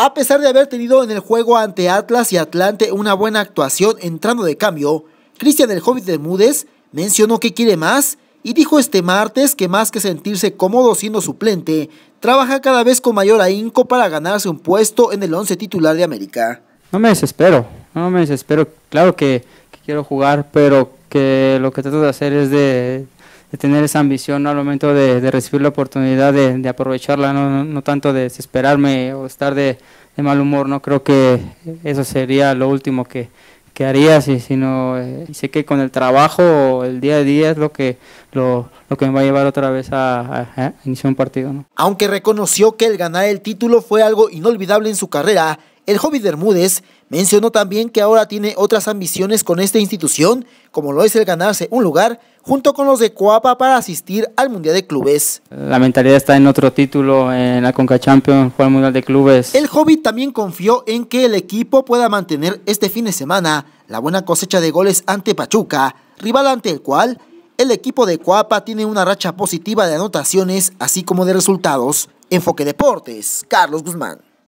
A pesar de haber tenido en el juego ante Atlas y Atlante una buena actuación entrando de cambio, Cristian el Hobbit Mudes mencionó que quiere más y dijo este martes que más que sentirse cómodo siendo suplente, trabaja cada vez con mayor ahínco para ganarse un puesto en el once titular de América. No me desespero, no me desespero. Claro que, que quiero jugar, pero que lo que trato de hacer es de de tener esa ambición al momento de, recibir la oportunidad de, aprovecharla, ¿no? tanto de desesperarme o estar de, mal humor, no creo que eso sería lo último que, que haría, si, sino eh, sé que con el trabajo el día a día es lo que, lo, que me va a llevar otra vez a, a iniciar un partido. Aunque reconoció que el ganar el título fue algo inolvidable en su carrera, el hobby Bermúdez mencionó también que ahora tiene otras ambiciones con esta institución, como lo es el ganarse un lugar junto con los de Coapa para asistir al Mundial de Clubes. La mentalidad está en otro título, en la Conca Champions, fue el Mundial de Clubes. El hobby también confió en que el equipo pueda mantener este fin de semana la buena cosecha de goles ante Pachuca, rival ante el cual el equipo de Coapa tiene una racha positiva de anotaciones, así como de resultados. Enfoque Deportes, Carlos Guzmán.